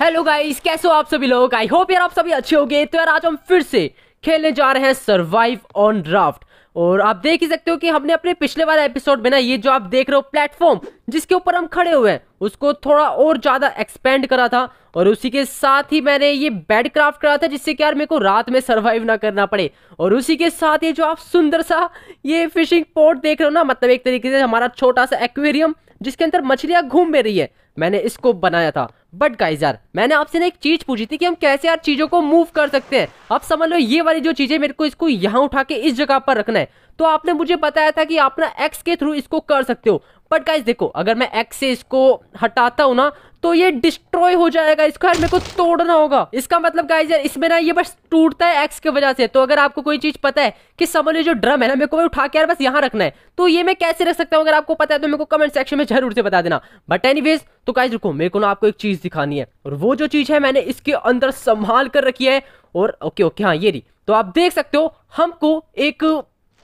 hello guys कैसे हो आप सभी लोग आई होप यार आप सभी अच्छे होंगे तो यार आज हम फिर से खेलने जा रहे हैं सर्वाइव ऑन ड्राफ्ट और आप देख ही सकते हो कि हमने अपने पिछले वाले एपिसोड में ना ये जो आप देख रहे हो प्लेटफॉर्म जिसके ऊपर हम खड़े हुए हैं उसको थोड़ा और ज़्यादा एक्सपेंड करा था और उसी के साथ ही मैंने ये बेड क्राफ्ट करा था जिससे कि यार मेरे को रात में सर्वाइव ना करना पड़े और उसी के साथ ये जो आप सुंदर सा ये फिशिंग पोर्ट देख रहे हो ना मतलब एक तरीके से हमारा छोटा सा एक्वेरियम जिसके अंदर मछलियां घूम भी रही है मैंने इसको बनाया था बट गाइज यार मैंने आपसे ना एक चीज पूछी थी कि हम कैसे यार चीजों को मूव कर सकते हैं अब समझ लो ये वाली जो चीजें मेरे को इसको यहाँ उठा के इस जगह पर रखना है तो आपने मुझे बताया था कि आप ना एक्स के थ्रू इसको कर सकते हो बट गाइज देखो अगर मैं एक्स से इसको हटाता हूँ ना तो ये डिस्ट्रॉय हो जाएगा इसको यार मेरे को तोड़ना होगा इसका मतलब गाइज यार इसमें ना ये बस टूटता है एक्स की वजह से तो अगर आपको कोई चीज पता है कि समझ जो ड्रम है ना मेरे को उठा के यार बस यहाँ रखना है तो ये मैं कैसे रख सकता हूँ अगर आपको पता है तो मेरे को कमेंट सेक्शन में जरूर से बता देना बट एनीवेज तो गाइज रुको मेरे को ना आपको एक चीज दिखानी है और वो जो चीज है मैंने इसके अंदर संभाल कर रखी है और ओके ओके हाँ ये रही तो आप देख सकते हो हमको एक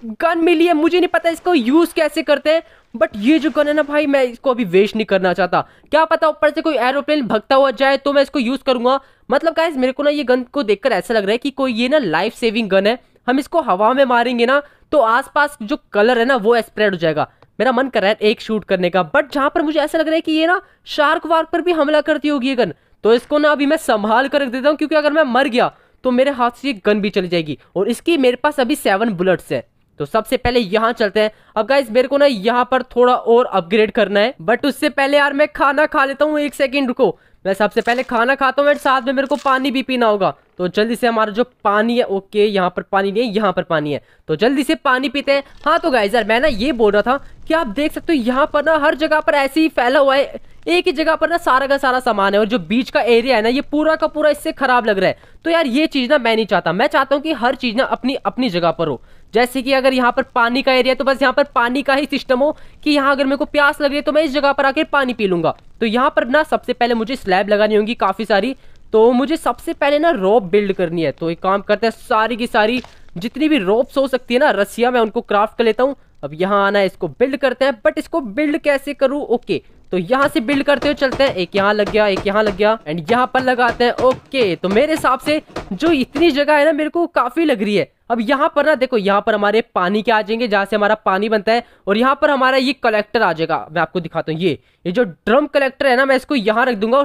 गन मिली है मुझे नहीं पता इसको यूज़ कैसे करते हैं बट ये जो गन है ना भाई मैं इसको अभी वेस्ट नहीं करना चाहता क्या पता ऊपर से कोई एरोप्लेन भगता हुआ जाए तो मैं इसको यूज़ करूंगा मतलब गाइज मेरे को ना ये गन को देखकर ऐसा लग रहा है कि कोई ये ना लाइफ सेविंग गन है हम इसको हवा में मारेंगे ना तो आसपास जो कलर है ना वो स्प्रेड हो जाएगा मेरा मन कर रहा है एक शूट करने का बट जहाँ पर मुझे ऐसा लग रहा है कि ये ना शार्क वार्क पर भी हमला करती होगी ये गन तो इसको ना अभी मैं संभाल कर रख देता हूँ क्योंकि अगर मैं मर गया तो मेरे हाथ से ये गन भी चली जाएगी और इसकी मेरे पास अभी सेवन बुलेट्स है तो सबसे पहले यहाँ चलते हैं अब गाइज मेरे को ना यहाँ पर थोड़ा और अपग्रेड करना है बट उससे पहले यार मैं खाना खा लेता हूँ एक सेकेंड रुको मैं सबसे पहले खाना खाता हूँ साथ में मेरे को पानी भी पीना होगा तो जल्दी से हमारा जो पानी है ओके यहाँ पर पानी नहीं है यहाँ पर पानी है तो जल्दी से पानी पीते हैं हाँ तो गाइजर मैं ना ये बोल रहा था कि आप देख सकते हो यहाँ पर ना हर जगह पर ऐसे ही फैला हुआ है एक ही जगह पर ना सारा का सारा सामान है और जो बीच का एरिया है ना ये पूरा का पूरा इससे खराब लग रहा है तो यार ये चीज़ ना मैं नहीं चाहता मैं चाहता हूँ कि हर चीज़ ना अपनी अपनी जगह पर हो जैसे कि अगर यहाँ पर पानी का एरिया है तो बस यहाँ पर पानी का ही सिस्टम हो कि यहाँ अगर मेरे को प्यास लग रही है तो मैं इस जगह पर आकर पानी पी लूंगा तो यहाँ पर ना सबसे पहले मुझे स्लैब लगानी होगी काफ़ी सारी तो मुझे सबसे पहले ना रोप बिल्ड करनी है तो एक काम करते हैं सारी की सारी जितनी भी रोप्स हो सकती है ना रसिया मैं उनको क्राफ्ट कर लेता हूँ अब यहाँ आना है इसको बिल्ड करते हैं बट इसको बिल्ड कैसे करूँ ओके तो यहाँ से बिल्ड करते हुए चलते हैं एक यहाँ लग गया एक यहाँ लग गया एंड यहाँ पर लगाते हैं ओके तो मेरे हिसाब से जो इतनी जगह है ना मेरे को काफी लग रही है अब यहाँ पर ना देखो यहाँ पर हमारे पानी के आ जाएंगे जहाँ से हमारा पानी बनता है और यहाँ पर हमारा ये कलेक्टर आ जाएगा मैं आपको दिखाता हूँ ये ये जो ड्रम कलेक्टर है ना मैं इसको यहाँ रख दूंगा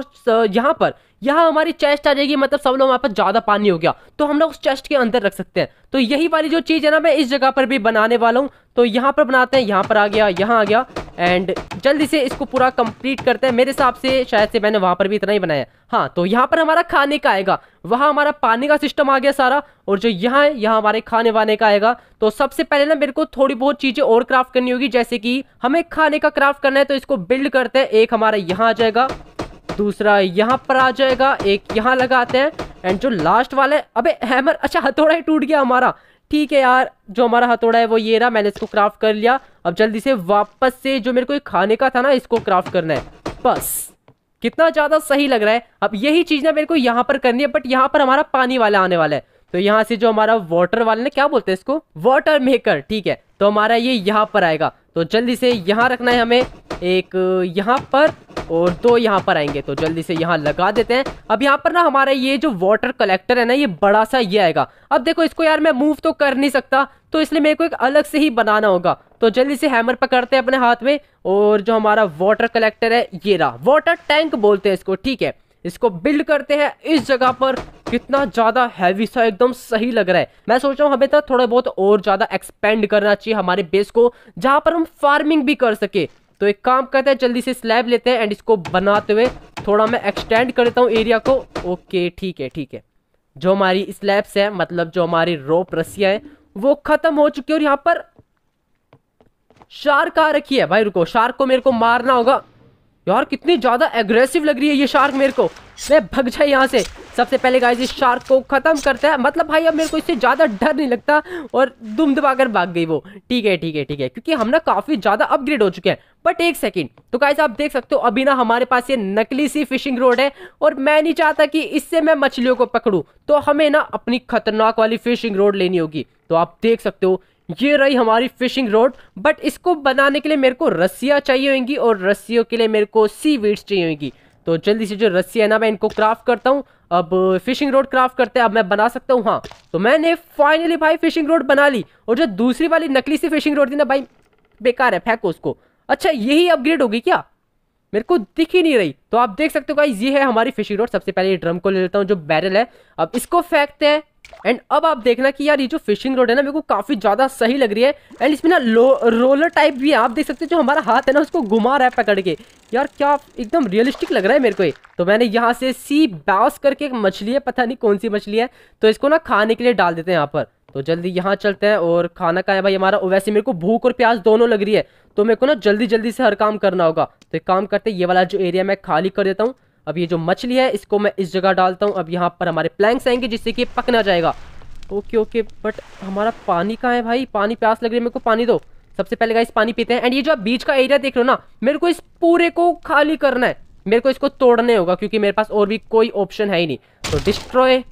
यहाँ पर यहाँ हमारी चेस्ट आ जाएगी मतलब सब लोग वहाँ पर ज़्यादा पानी हो गया तो हम लोग उस चेस्ट के अंदर रख सकते हैं तो यही वाली जो चीज़ है ना मैं इस जगह पर भी बनाने वाला हूँ तो यहाँ पर बनाते हैं यहाँ पर आ गया यहाँ आ गया एंड जल्दी से इसको पूरा कंप्लीट करते हैं मेरे हिसाब से शायद से मैंने वहाँ पर भी इतना ही बनाया हाँ तो यहाँ पर हमारा खाने का आएगा वहाँ हमारा पानी का सिस्टम आ गया सारा और जो यहाँ है यहाँ हमारे खाने वाने का आएगा तो सबसे पहले ना मेरे को थोड़ी बहुत चीज़ें और क्राफ्ट करनी होगी जैसे कि हमें खाने का क्राफ्ट करना है तो इसको बिल्ड करते हैं एक हमारा यहाँ आ जाएगा दूसरा यहाँ पर आ जाएगा एक यहाँ लगाते हैं एंड जो लास्ट वाला है अबे हैमर अच्छा हथौड़ा ही टूट गया हमारा ठीक है यार जो हमारा हथौड़ा है वो ये रहा मैंने इसको क्राफ्ट कर लिया अब जल्दी से वापस से जो मेरे को खाने का था ना इसको क्राफ्ट करना है बस कितना ज़्यादा सही लग रहा है अब यही चीज़ ना मेरे को यहाँ पर करनी है बट यहाँ पर हमारा पानी वाला आने वाला है तो यहाँ से जो हमारा वाटर वाला ना क्या बोलते हैं इसको वाटर मेकर ठीक है तो हमारा ये यहाँ पर आएगा तो जल्दी से यहाँ रखना है हमें एक यहाँ पर और दो यहाँ पर आएंगे तो जल्दी से यहाँ लगा देते हैं अब यहाँ पर ना हमारा ये जो वाटर कलेक्टर है ना ये बड़ा सा ये आएगा अब देखो इसको यार मैं मूव तो कर नहीं सकता तो इसलिए मेरे को एक अलग से ही बनाना होगा तो जल्दी से हैमर पकड़ते हैं अपने हाथ में और जो हमारा वाटर कलेक्टर है ये रहा वाटर टैंक बोलते हैं इसको ठीक है इसको बिल्ड करते हैं इस जगह पर कितना ज़्यादा हैवी सा एकदम सही लग रहा है मैं सोच रहा हूँ हमें तो थोड़ा बहुत और ज़्यादा एक्सपेंड करना चाहिए हमारे बेस को जहां पर हम फार्मिंग भी कर सके तो एक काम करते हैं जल्दी से स्लैब लेते हैं एंड इसको बनाते हुए थोड़ा मैं एक्सटेंड कर देता हूँ एरिया को ओके ठीक है ठीक है जो हमारी स्लैब्स हैं मतलब जो हमारी रोप रस्सियाँ हैं वो ख़त्म हो चुकी है और यहाँ पर शार्क आ रखी है भाई रुको शार्क को मेरे को मारना होगा यार कितनी ज़्यादा एग्रेसिव लग रही है ये शार्क मेरे को मैं भग जाए यहाँ से सबसे पहले गाइस इस शार्क को ख़त्म करता है मतलब भाई अब मेरे को इससे ज़्यादा डर नहीं लगता और दुम दबा कर भाग गई वो ठीक है ठीक है ठीक है क्योंकि हम ना काफ़ी ज़्यादा अपग्रेड हो चुके हैं बट एक सेकंड तो गाइस आप देख सकते हो अभी ना हमारे पास ये नकली सी फिशिंग रोड है और मैं नहीं चाहता कि इससे मैं मछलियों को पकड़ू तो हमें ना अपनी खतरनाक वाली फिशिंग रोड लेनी होगी तो आप देख सकते हो ये रही हमारी फिशिंग रोड बट इसको बनाने के लिए मेरे को रस्सियाँ चाहिए होंगी और रस्सियों के लिए मेरे को सी वीड्स चाहिए होंगी तो जल्दी से जो रस्सी है ना मैं इनको क्राफ्ट करता हूँ अब फिशिंग रोड क्राफ्ट करते हैं अब मैं बना सकता हूँ हाँ तो मैंने फाइनली भाई फिशिंग रोड बना ली और जो दूसरी वाली नकली सी फिशिंग रोड थी ना भाई बेकार है फेंको उसको अच्छा यही अपग्रेड होगी क्या मेरे को दिख ही नहीं रही तो आप देख सकते हो ये है हमारी फिशिंग रोड सबसे पहले ये ड्रम को ले लेता हूँ जो बैरल है अब इसको फेंकते हैं एंड अब आप देखना कि यार ये जो फिशिंग रोड है ना मेरे को काफी ज्यादा सही लग रही है एंड इसमें ना रोलर टाइप भी है आप देख सकते हो जो हमारा हाथ है ना उसको घुमा रहा है पकड़ के यार क्या एकदम रियलिस्टिक लग रहा है मेरे को ये तो मैंने यहाँ से सी बास करके एक मछली है पता नहीं कौन सी मछली है तो इसको ना खाने के लिए डाल देते हैं यहाँ पर तो जल्दी यहाँ चलते हैं और खाना का है भाई हमारा वैसे मेरे को भूख और प्याज दोनों लग रही है तो मेरे को ना जल्दी जल्दी से हर काम करना होगा तो एक काम करते हैं ये वाला जो एरिया मैं खाली कर देता हूँ अब ये जो मछली है इसको मैं इस जगह डालता हूँ अब यहाँ पर हमारे प्लैंक्स आएंगे जिससे कि पकना जाएगा ओके ओके बट हमारा पानी कहाँ है भाई पानी प्यास लग रही है मेरे को पानी दो सबसे पहले गाइस पानी पीते हैं एंड ये जो आप बीच का एरिया देख रहे हो ना मेरे को इस पूरे को खाली करना है मेरे को इसको तोड़ने होगा क्योंकि मेरे पास और भी कोई ऑप्शन है ही नहीं तो डिस्ट्रॉय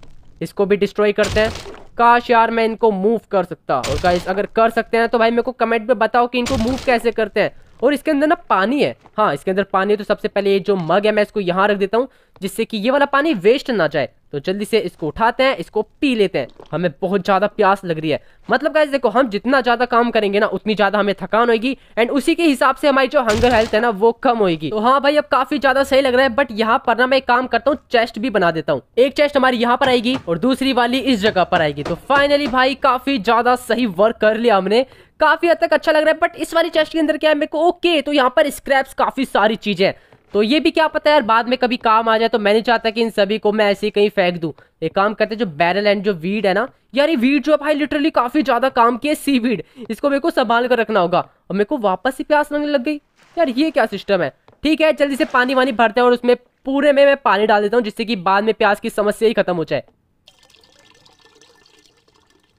इसको भी डिस्ट्रॉय करते हैं काश यार मैं इनको मूव कर सकता और गाइस अगर कर सकते हैं तो भाई मेरे को कमेंट में बताओ कि इनको मूव कैसे करते हैं और इसके अंदर ना पानी है हाँ इसके अंदर पानी है तो सबसे पहले ये जो मग है मैं इसको यहाँ रख देता हूँ जिससे कि ये वाला पानी वेस्ट ना जाए तो जल्दी से इसको उठाते हैं इसको पी लेते हैं हमें बहुत ज़्यादा प्यास लग रही है मतलब गाइज देखो हम जितना ज़्यादा काम करेंगे ना उतनी ज़्यादा हमें थकान होगी एंड उसी के हिसाब से हमारी जो हंगर हेल्थ है ना वो कम होगी तो हाँ भाई अब काफ़ी ज़्यादा सही लग रहा है बट यहाँ पर ना मैं काम करता हूँ चेस्ट भी बना देता हूँ एक चेस्ट हमारी यहाँ पर आएगी और दूसरी वाली इस जगह पर आएगी तो फाइनली भाई काफ़ी ज़्यादा सही वर्क कर लिया हमने काफ़ी हद तक अच्छा लग रहा है बट इस वाली चेस्ट के अंदर क्या है मेरे को ओके तो यहाँ पर स्क्रैप्स काफ़ी सारी चीज़ें तो ये भी क्या पता है यार बाद में कभी काम आ जाए तो मैं नहीं चाहता कि इन सभी को मैं ऐसे ही कहीं फेंक दूं एक काम करते हैं जो बैरल एंड जो वीड है ना यार ये वीड जो है भाई लिटरली काफी ज्यादा काम की है सी वीड इसको मेरे को संभाल कर रखना होगा और मेरे को वापस ही प्यास लगने लग गई यार ये क्या सिस्टम है ठीक है जल्दी से पानी वानी भरते हैं और उसमें पूरे में मैं पानी डाल देता हूँ जिससे कि बाद में प्यास की समस्या ही खत्म हो जाए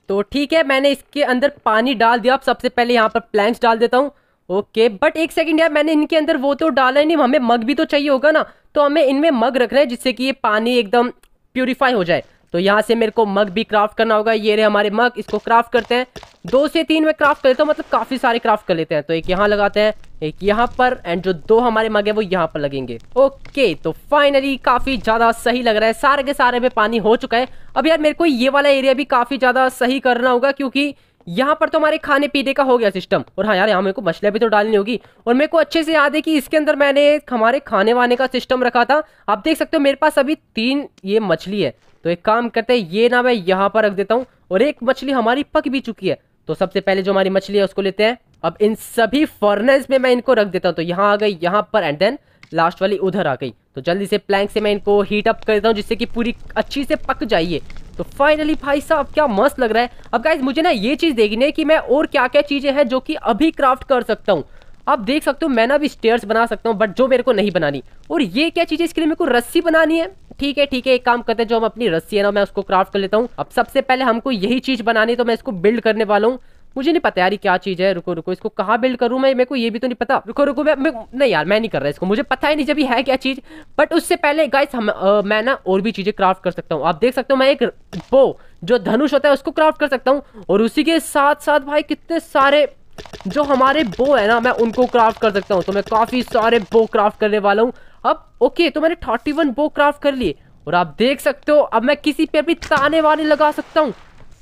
तो ठीक है मैंने इसके अंदर पानी डाल दिया अब सबसे पहले यहाँ पर प्लैंक्स डाल देता हूँ ओके बट एक सेकंड यार मैंने इनके अंदर वो तो डाला ही नहीं हमें मग भी तो चाहिए होगा ना तो हमें इनमें मग रख रहे हैं जिससे कि ये पानी एकदम प्योरीफाई हो जाए तो यहाँ से मेरे को मग भी क्राफ्ट करना होगा ये रहे हमारे मग इसको क्राफ्ट करते हैं दो से तीन में क्राफ्ट कर लेते हैं मतलब काफ़ी सारे क्राफ्ट कर लेते हैं तो एक यहाँ लगाते हैं एक यहाँ पर एंड जो दो हमारे मग है वो यहाँ पर लगेंगे ओके तो फाइनली काफ़ी ज़्यादा सही लग रहा है सारे के सारे में पानी हो चुका है अब यार मेरे को ये वाला एरिया भी काफ़ी ज़्यादा सही करना होगा क्योंकि यहाँ पर तो हमारे खाने पीने का हो गया सिस्टम और हाँ यार यहाँ मेरे को मछलियाँ भी तो डालनी होगी और मेरे को अच्छे से याद है कि इसके अंदर मैंने हमारे खाने वाने का सिस्टम रखा था आप देख सकते हो मेरे पास अभी तीन ये मछली है तो एक काम करते हैं ये ना मैं यहाँ पर रख देता हूँ और एक मछली हमारी पक भी चुकी है तो सबसे पहले जो हमारी मछली है उसको लेते हैं अब इन सभी फर्नेस में मैं इनको रख देता हूँ तो यहाँ आ गई यहाँ पर एंड देन लास्ट वाली उधर आ गई तो जल्दी से प्लैंक से मैं इनको हीट अप कर देता हूँ जिससे कि पूरी अच्छी से पक जाइए तो फाइनली भाई साहब क्या मस्त लग रहा है अब गाइज मुझे ना ये चीज़ देखनी है कि मैं और क्या क्या चीज़ें हैं जो कि अभी क्राफ्ट कर सकता हूँ आप देख सकते हो मैं ना भी स्टेयर्स बना सकता हूँ बट जो मेरे को नहीं बनानी और ये क्या चीज़ है इसके लिए मेरे को रस्सी बनानी है ठीक है ठीक है एक काम करते हैं जो हम अपनी रस्सी है ना मैं उसको क्राफ्ट कर लेता हूँ अब सबसे पहले हमको यही चीज़ बनानी है तो मैं इसको बिल्ड करने वाला हूँ मुझे नहीं पता यार ये क्या चीज़ है रुको रुको इसको कहाँ बिल्ड करूँ मैं मेरे को ये भी तो नहीं पता रुको रुको मैं, मैं नहीं यार मैं नहीं कर रहा इसको मुझे पता ही नहीं जब ये है क्या चीज़ बट उससे पहले गाइस हम आ, मैं ना और भी चीज़ें क्राफ्ट कर सकता हूँ आप देख सकते हो मैं एक वो जो धनुष होता है उसको क्राफ्ट कर सकता हूँ और उसी के साथ साथ भाई कितने सारे जो हमारे बो है ना मैं उनको क्राफ्ट कर सकता हूँ तो मैं काफ़ी सारे बो क्राफ्ट करने वाला हूँ अब ओके तो मैंने थर्टी वन बो क्राफ्ट कर लिए और आप देख सकते हो अब मैं किसी पे भी ताने वाने लगा सकता हूँ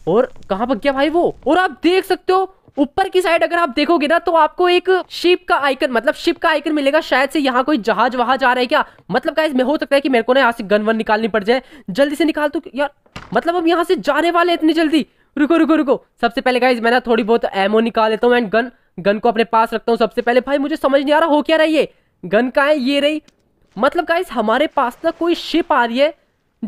और कहा भग गया भाई वो और आप देख सकते हो ऊपर की साइड अगर आप देखोगे ना तो आपको एक शिप का आइकन मतलब शिप का आइकन मिलेगा शायद से यहाँ कोई जहाज वहाज आ रहा है क्या मतलब क्या हो सकता है कि मेरे को ना यहाँ से गन वन निकालनी पड़ जाए जल्दी से निकाल तो यार मतलब हम यहाँ से जाने वाले हैं इतनी जल्दी रुको रुको रुको सबसे पहले गाइज मैं ना थोड़ी बहुत एमओ निकाल लेता हूँ एंड गन गन को अपने पास रखता हूँ सबसे पहले भाई मुझे समझ नहीं आ रहा हो क्या रहा ये गन का है ये रही मतलब गाइज हमारे पास ना कोई शिप आ रही है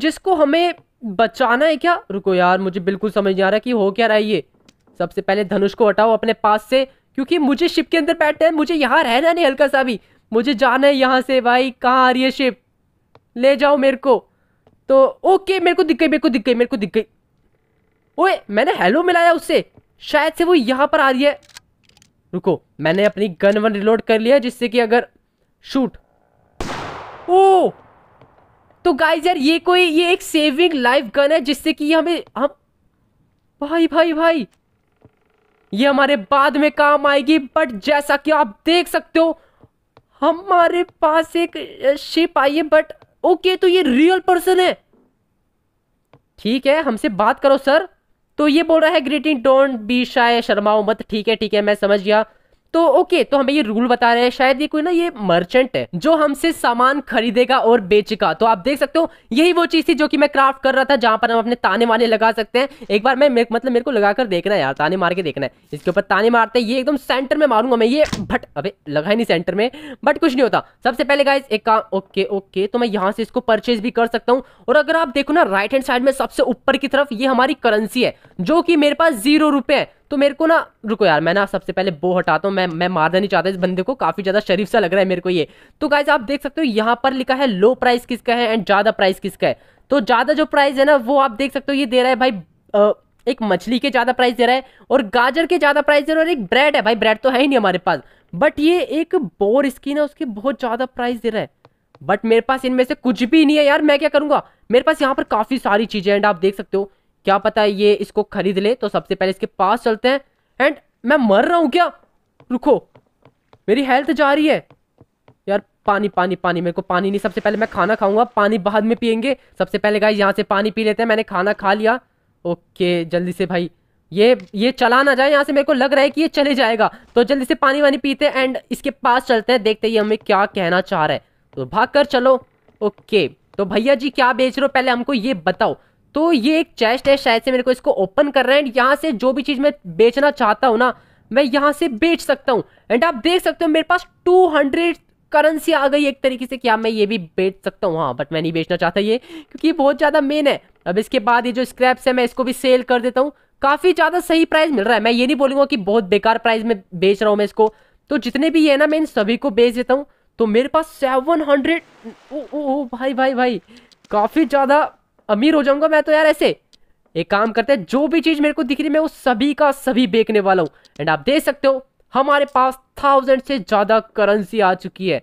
जिसको हमें बचाना है क्या रुको यार मुझे बिल्कुल समझ नहीं आ रहा कि हो क्या रहा है ये सबसे पहले धनुष को हटाओ अपने पास से क्योंकि मुझे शिप के अंदर बैठना है मुझे यहाँ रहना नहीं हल्का सा भी मुझे जाना है यहाँ से भाई कहाँ आ रही है शिप ले जाओ मेरे को तो ओके मेरे को दिख गई मेरे को दिख गई मेरे को दिख गई ओए मैंने हेलो मिलाया उससे शायद से वो यहाँ पर आ रही है रुको मैंने अपनी गन वन रिलोड कर लिया जिससे कि अगर शूट ओ तो गाइज यार ये कोई ये एक सेविंग लाइफ गन है जिससे कि हमें हम भाई भाई भाई ये हमारे बाद में काम आएगी बट जैसा कि आप देख सकते हो हमारे पास एक शिप आई है बट ओके तो ये रियल पर्सन है ठीक है हमसे बात करो सर तो ये बोल रहा है ग्रीटिंग डोंट बी शाय शर्माओ मत ठीक है ठीक है मैं समझ गया तो ओके तो हमें ये रूल बता रहे हैं शायद ये कोई ना ये मर्चेंट है जो हमसे सामान खरीदेगा और बेचेगा तो आप देख सकते हो यही वो चीज थी जो कि मैं क्राफ्ट कर रहा था जहां पर हम अपने ताने वाने लगा सकते हैं एक बार मैं मतलब मेरे को लगाकर देखना यार ताने मार के देखना है इसके ऊपर ताने मारते हैं ये एकदम सेंटर में मारूंगा मैं ये भट अभी लगा ही नहीं सेंटर में बट कुछ नहीं होता सबसे पहले गाइज एक काम ओके ओके तो मैं यहाँ से इसको परचेज भी कर सकता हूँ और अगर आप देखो ना राइट हैंड साइड में सबसे ऊपर की तरफ ये हमारी करेंसी है जो कि मेरे पास जीरो रुपए है तो मेरे को ना रुको यार मैं ना सबसे पहले बो हटाता हूँ मैं मैं मारना नहीं चाहता इस बंदे को काफ़ी ज़्यादा शरीफ सा लग रहा है मेरे को ये तो गाइज आप देख सकते हो यहाँ पर लिखा है लो प्राइस किसका है एंड ज़्यादा प्राइस किसका है तो ज़्यादा जो प्राइस है ना वो आप देख सकते हो ये दे रहा है भाई एक मछली के ज़्यादा प्राइस दे रहा है और गाजर के ज़्यादा प्राइस दे रहा है और एक ब्रेड है भाई ब्रेड तो है ही नहीं हमारे पास बट ये एक बोर स्किन है उसके बहुत ज़्यादा प्राइस दे रहा है बट मेरे पास इनमें से कुछ भी नहीं है यार मैं क्या करूंगा मेरे पास यहाँ पर काफ़ी सारी चीज़ें एंड आप देख सकते हो क्या पता ये इसको खरीद ले तो सबसे पहले इसके पास चलते हैं एंड मैं मर रहा हूँ क्या रुको मेरी हेल्थ जा रही है यार पानी पानी पानी मेरे को पानी नहीं सबसे पहले मैं खाना खाऊंगा पानी बाद में पियेंगे सबसे पहले गाय यहाँ से पानी पी लेते हैं मैंने खाना खा लिया ओके जल्दी से भाई ये ये चला ना जाए यहाँ से मेरे को लग रहा है कि ये चले जाएगा तो जल्दी से पानी वानी पीते हैं एंड इसके पास चलते हैं देखते ही हमें क्या कहना चाह रहा है तो भाग कर चलो ओके तो भैया जी क्या बेच रहे हो पहले हमको ये बताओ तो ये एक चेस्ट है शायद से मेरे को इसको ओपन कर रहे हैं यहाँ से जो भी चीज़ मैं बेचना चाहता हूँ ना मैं यहाँ से बेच सकता हूँ एंड आप देख सकते हो मेरे पास टू हंड्रेड करेंसी आ गई एक तरीके से क्या हाँ, मैं ये भी बेच सकता हूँ हाँ बट मैं नहीं बेचना चाहता ये क्योंकि ये बहुत ज़्यादा मेन है अब इसके बाद ये जो स्क्रैप्स है मैं इसको भी सेल कर देता हूँ काफ़ी ज़्यादा सही प्राइस मिल रहा है मैं ये नहीं बोलूंगा कि बहुत बेकार प्राइस में बेच रहा हूँ मैं इसको तो जितने भी है ना मैं इन सभी को बेच देता हूँ तो मेरे पास सेवन हंड्रेड ओ ओ भाई भाई भाई काफ़ी ज़्यादा अमीर हो जाऊंगा मैं तो यार ऐसे एक काम करते हैं जो भी चीज मेरे को दिख रही है मैं वो सभी का सभी बेचने वाला हूँ एंड आप देख सकते हो हमारे पास थाउजेंड से ज़्यादा करेंसी आ चुकी है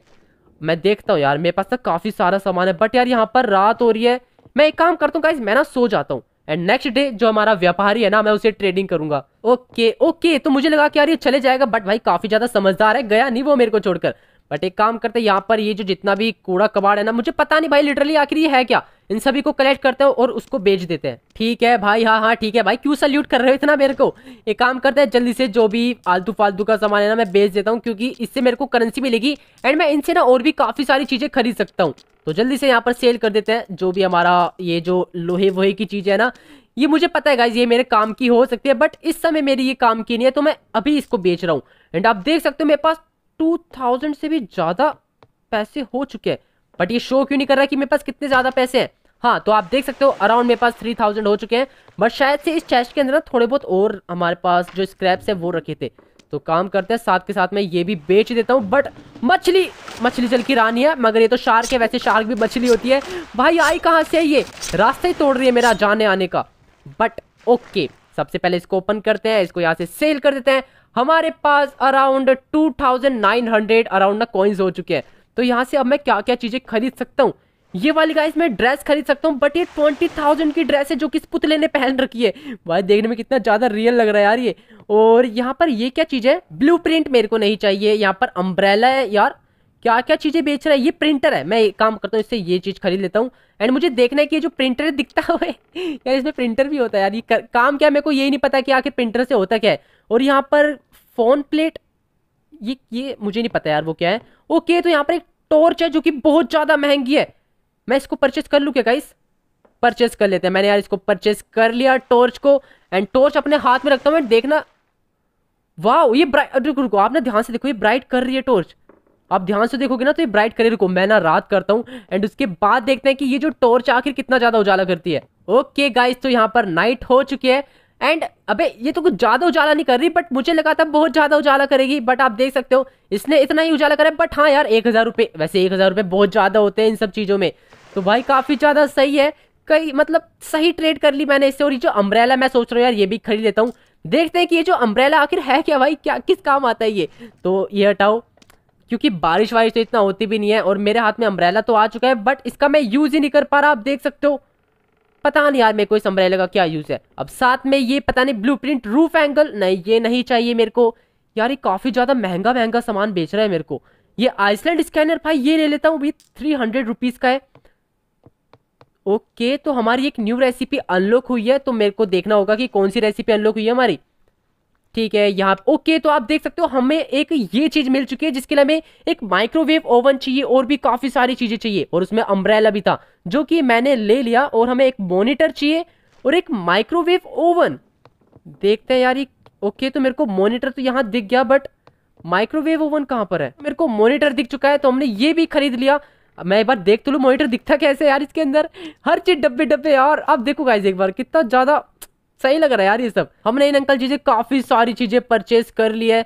मैं देखता हूँ यार मेरे पास तो काफ़ी सारा सामान है बट यार यहाँ पर रात हो रही है मैं एक काम करता हूँ मैं ना सो जाता हूँ एंड नेक्स्ट डे जो हमारा व्यापारी है ना मैं उसे ट्रेडिंग करूंगा ओके ओके तो मुझे लगा कि यार ये चले जाएगा बट भाई काफी ज्यादा समझदार है गया नहीं वो मेरे को छोड़कर बट एक काम करते हैं यहाँ पर ये जो जितना भी कूड़ा कबाड़ है ना मुझे पता नहीं भाई लिटरली आखिर ये है क्या इन सभी को कलेक्ट करते हैं और उसको बेच देते हैं ठीक है भाई हाँ हाँ ठीक है भाई क्यों सल्यूट कर रहे हो इतना मेरे को एक काम करते हैं जल्दी से जो भी आलतू फालतू का सामान है ना मैं बेच देता हूँ क्योंकि इससे मेरे को करेंसी मिलेगी एंड मैं इनसे ना और भी काफ़ी सारी चीज़ें खरीद सकता हूँ तो जल्दी से यहाँ पर सेल कर देते हैं जो भी हमारा ये जो लोहे वोहे की चीज़ है ना ये मुझे पता है गाइज ये मेरे काम की हो सकती है बट इस समय मेरी ये काम की नहीं है तो मैं अभी इसको बेच रहा हूँ एंड आप देख सकते हो मेरे पास टू थाउजेंड से भी ज़्यादा पैसे हो चुके हैं बट ये शो क्यों नहीं कर रहा कि मेरे पास कितने ज़्यादा पैसे हैं हाँ तो आप देख सकते हो अराउंड मेरे पास थ्री थाउजेंड हो चुके हैं बट शायद से इस चेस्ट के अंदर ना थोड़े बहुत और हमारे पास जो स्क्रैप्स है वो रखे थे तो काम करते हैं साथ के साथ मैं ये भी बेच देता हूँ बट मछली मछली चल की रानी है मगर ये तो शार्क है वैसे शार्क भी मछली होती है भाई आई कहाँ से है ये रास्ता ही तोड़ रही है मेरा जाने आने का बट ओके सबसे पहले इसको ओपन करते हैं इसको यहाँ से सेल कर देते हैं हमारे पास अराउंड 2900 अराउंड ना कॉइन्स हो चुके हैं तो यहाँ से अब मैं क्या क्या चीज़ें खरीद सकता हूँ ये वाली गाइस मैं ड्रेस खरीद सकता हूँ बट ये ट्वेंटी थाउजेंड की ड्रेस है जो कि इस पुतले ने पहन रखी है भाई देखने में कितना ज़्यादा रियल लग रहा है यार ये और यहाँ पर ये क्या चीज़ है ब्लू प्रिंट मेरे को नहीं चाहिए यहाँ पर अम्ब्रेला है यार क्या क्या चीज़ें बेच रहा है ये प्रिंटर है मैं एक काम करता हूँ इससे ये चीज़ खरीद लेता हूँ एंड मुझे देखना है कि ये जो प्रिंटर दिखता है यार इसमें प्रिंटर भी होता है यार ये कर, काम क्या है मेरे को ये नहीं पता कि आखिर प्रिंटर से होता क्या है और यहाँ पर फोन प्लेट ये ये मुझे नहीं पता यार वो क्या है ओके तो यहाँ पर एक टॉर्च है जो कि बहुत ज़्यादा महंगी है मैं इसको परचेस कर लूँ क्या गाइस परचेस कर लेते हैं मैंने यार इसको परचेस कर लिया टॉर्च को एंड टॉर्च अपने हाथ में रखता हूँ देखना वाह ये ब्राइट रुको आपने ध्यान से देखो ये ब्राइट कर रही है टॉर्च आप ध्यान से देखोगे ना तो ये ब्राइट कलर को मैं ना रात करता हूँ एंड उसके बाद देखते हैं कि ये जो टॉर्च आखिर कितना ज़्यादा उजाला करती है ओके गाइस तो यहाँ पर नाइट हो चुकी है एंड अबे ये तो कुछ ज़्यादा उजाला नहीं कर रही बट मुझे लगा था बहुत ज़्यादा उजाला करेगी बट आप देख सकते हो इसने इतना ही उजाला करा बट हाँ यार एक हज़ार रुपये वैसे एक हज़ार रुपये बहुत ज़्यादा होते हैं इन सब चीज़ों में तो भाई काफ़ी ज़्यादा सही है कई मतलब सही ट्रेड कर ली मैंने इससे और ये जो अम्ब्रेला मैं सोच रहा हूँ यार ये भी खरीद लेता हूँ देखते हैं कि ये जो अम्ब्रेला आखिर है क्या भाई क्या किस काम आता है ये तो ये हटाओ क्योंकि बारिश वारिश तो इतना होती भी नहीं है और मेरे हाथ में अम्ब्रैला तो आ चुका है बट इसका मैं यूज़ ही नहीं कर पा रहा आप देख सकते हो पता नहीं यार मेरे को इस अम्ब्रेला का क्या यूज़ है अब साथ में ये पता नहीं ब्लू प्रिंट रूफ एंगल नहीं ये नहीं चाहिए मेरे को यार ये काफ़ी ज़्यादा महंगा महंगा सामान बेच रहा है मेरे को ये आइसलैंड स्कैनर भाई ये ले लेता हूँ भाई थ्री हंड्रेड रुपीज़ का है ओके तो हमारी एक न्यू रेसिपी अनलॉक हुई है तो मेरे को देखना होगा कि कौन सी रेसिपी अनलॉक हुई है हमारी ठीक है यहाँ ओके तो आप देख सकते हो हमें एक ये चीज मिल चुकी है जिसके लिए हमें एक माइक्रोवेव ओवन चाहिए और भी काफी सारी चीजें चाहिए और उसमें अम्ब्रेला भी था जो कि मैंने ले लिया और हमें एक मोनिटर चाहिए और एक माइक्रोवेव ओवन देखते हैं यार ये ओके तो मेरे को मोनिटर तो यहाँ दिख गया बट माइक्रोवेव ओवन कहाँ पर है मेरे को मोनिटर दिख चुका है तो हमने ये भी खरीद लिया मैं एक बार देख तो लू मोनिटर दिखता कैसे यार इसके अंदर हर चीज़ डब्बे डब्बे यार आप देखो गाइज एक बार कितना ज़्यादा सही लग रहा है यार ये सब हमने इन अंकल जी से काफ़ी सारी चीज़ें परचेज कर ली है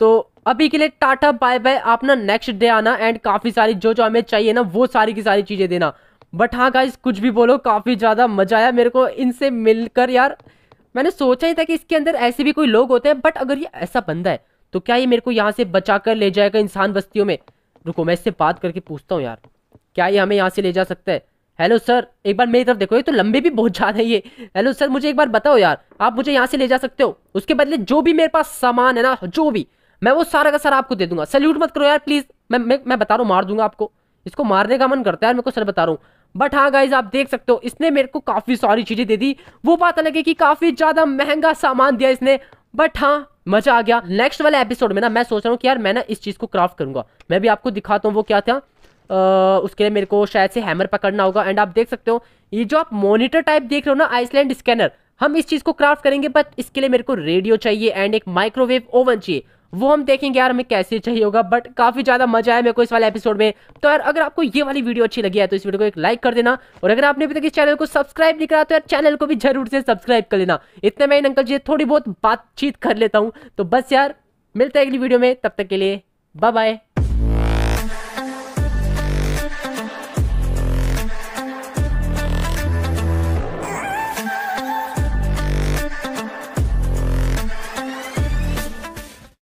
तो अभी के लिए टाटा बाय बाय आप ना नेक्स्ट डे आना एंड काफ़ी सारी जो जो हमें चाहिए ना वो सारी की सारी चीज़ें देना बट हाँ गाइज कुछ भी बोलो काफ़ी ज़्यादा मज़ा आया मेरे को इनसे मिलकर यार मैंने सोचा ही था कि इसके अंदर ऐसे भी कोई लोग होते हैं बट अगर ये ऐसा बंदा है तो क्या ये मेरे को यहाँ से बचा कर ले जाएगा इंसान बस्तियों में रुको मैं इससे बात करके पूछता हूँ यार क्या ये हमें यहाँ से ले जा सकता है हेलो सर एक बार मेरी तरफ देखो ये तो लंबे भी बहुत ज़्यादा है ये हेलो सर मुझे एक बार बताओ यार आप मुझे यहाँ से ले जा सकते हो उसके बदले जो भी मेरे पास सामान है ना जो भी मैं वो सारा का सारा आपको दे दूंगा सल्यूट मत करो यार प्लीज़ मैं मैं, मैं बता रहा हूँ मार दूंगा आपको इसको मारने का मन करता है यार मेरे को सर बता रहा हूँ बट हाँ गाइज आप देख सकते हो इसने मेरे को काफ़ी सारी चीज़ें दे दी वो बात अलग है कि काफ़ी ज़्यादा महंगा सामान दिया इसने बट हाँ मजा आ गया नेक्स्ट वाले एपिसोड में ना मैं सोच रहा हूँ कि यार मैं ना इस चीज़ को क्राफ्ट करूंगा मैं भी आपको दिखाता हूँ वो क्या था उसके लिए मेरे को शायद से हैमर पकड़ना होगा एंड आप देख सकते हो ये जो आप मोनिटर टाइप देख रहे हो ना आइसलैंड स्कैनर हम इस चीज़ को क्राफ्ट करेंगे बट इसके लिए मेरे को रेडियो चाहिए एंड एक माइक्रोवेव ओवन चाहिए वो हम देखेंगे यार हमें कैसे चाहिए होगा बट काफ़ी ज़्यादा मजा आया मेरे को इस वाले एपिसोड में तो यार अगर आपको ये वाली वीडियो अच्छी लगी है तो इस वीडियो को एक लाइक कर देना और अगर आपने अभी तक इस चैनल को सब्सक्राइब नहीं करा तो यार चैनल को भी जरूर से सब्सक्राइब कर लेना इतने मैं अंकल जी थोड़ी बहुत बातचीत कर लेता हूँ तो बस यार मिलते हैं अगली वीडियो में तब तक के लिए बाय बाय